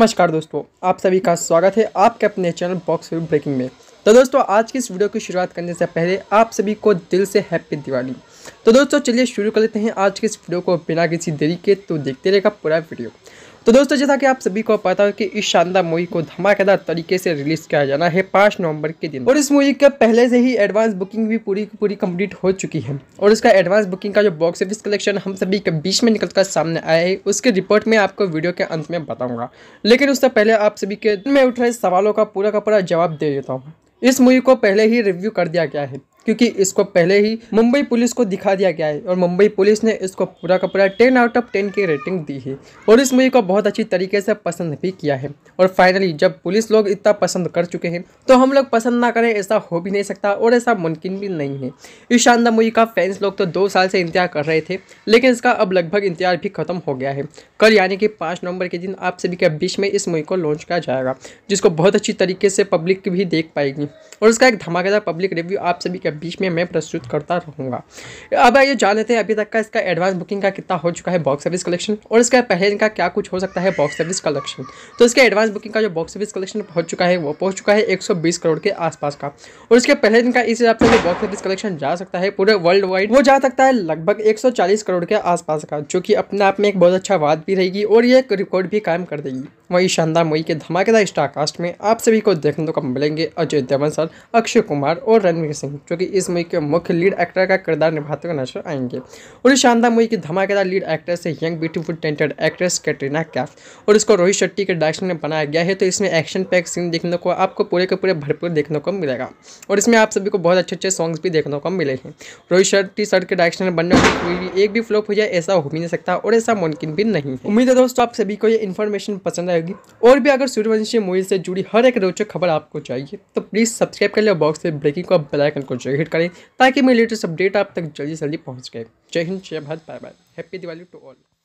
नमस्कार दोस्तों आप सभी का स्वागत है आपके अपने चैनल बॉक्स ब्रेकिंग में तो दोस्तों आज की इस वीडियो की शुरुआत करने से पहले आप सभी को दिल से हैप्पी दिवाली तो दोस्तों चलिए शुरू कर लेते हैं आज के इस वीडियो को बिना किसी देरी के तो देखते रहेगा पूरा वीडियो तो दोस्तों जैसा कि आप सभी को पता हो कि इस शानदार मूवी को धमाकेदार तरीके से रिलीज किया जाना है पाँच नवंबर के दिन और इस मूवी का पहले से ही एडवांस बुकिंग भी पूरी पूरी कंप्लीट हो चुकी है और इसका एडवांस बुकिंग का जो बॉक्स ऑफिस कलेक्शन हम सभी के बीच में निकलकर सामने आया है उसकी रिपोर्ट में आपको वीडियो के अंत में बताऊंगा लेकिन उससे पहले आप सभी के में उठ रहे सवालों का पूरा का पूरा जवाब दे देता हूँ इस मूवी को पहले ही रिव्यू कर दिया गया है क्योंकि इसको पहले ही मुंबई पुलिस को दिखा दिया गया है और मुंबई पुलिस ने इसको पूरा का पूरा टेन आउट ऑफ टेन की रेटिंग दी है और इस मूवी को बहुत अच्छी तरीके से पसंद भी किया है और फाइनली जब पुलिस लोग इतना पसंद कर चुके हैं तो हम लोग पसंद ना करें ऐसा हो भी नहीं सकता और ऐसा मुमकिन भी नहीं है इस शानदार मूवी का फैंस लोग तो दो साल से इंतजार कर रहे थे लेकिन इसका अब लगभग इंतजार भी खत्म हो गया है कल यानी कि पाँच नवंबर के दिन आप सभी के बीच में इस मूवी को लॉन्च किया जाएगा जिसको बहुत अच्छी तरीके से पब्लिक भी देख पाएगी और इसका एक धमाकेदार पब्लिक रिव्यू आप सभी के बीच में मैं प्रस्तुत करता रहूँगा अब आइए जान लेते हैं अभी तक का इसका एडवांस बुकिंग का कितना हो चुका है बॉक्स सर्विस कलेक्शन और इसका पहले इनका क्या कुछ हो सकता है बॉक्स सर्विस कलेक्शन तो इसका एडवांस बुकिंग का जो बॉक्स सर्विस कलेक्शन पहुँच चुका है वो पहुँच चुका है एक करोड़ के आसपास का और इसके पहले दिन का इस हिसाब से जो बॉक्स सर्विस कलेक्शन जा सकता है पूरे वर्ल्ड वाइड वो जा सकता है लगभग एक करोड़ के आसपास का जो कि अपने आप में एक बहुत अच्छा बात भी रहेगी और ये एक रिकॉर्ड भी कायम कर देगी वही शानदार मोई के धमाकेदार स्टारकास्ट में आप सभी को देखने को मिलेंगे अजय देवन सर अक्षय कुमार और रणवीर सिंह जो कि इस मूवी के मुख्य लीड एक्टर का किरदार निभाते हुए नजर आएंगे और इस शानदार मूवी के धमाकेदार लीड एक्ट्रेस है young beautiful talented actress Katrina Kaif और इसको रोहित शेट्टी के डायरेक्शन में बनाया गया है तो इसमें एक्शन पैक सीन देखने को आपको पूरे के पूरे भरपूर देखने को मिलेगा और इसमें आप सभी को बहुत अच्छे अच्छे सॉन्ग्स भी देखने को मिले हैं रोहित शेट्टी सर के डायरेक्शन में बनने में कोई भी एक भी फ्लॉप हो जाए ऐसा हो भी नहीं सकता और ऐसा मुमकिन भी नहीं उम्मीद है दोस्तों आप सभी को ये इन्फॉर्मेशन पसंद है जाएगी और भी अगर सूर्यवंशी मूवी से जुड़ी हर एक रोचक खबर आपको चाहिए तो प्लीज़ सब्सक्राइब कर लें बॉक्स में ब्रेकिंग को बेल को जो हिट करें ताकि मेरे लेटेस्ट अपडेट आप तक जल्दी जल्दी पहुँच गए जय हिंद जय Bharat bye bye happy Diwali to all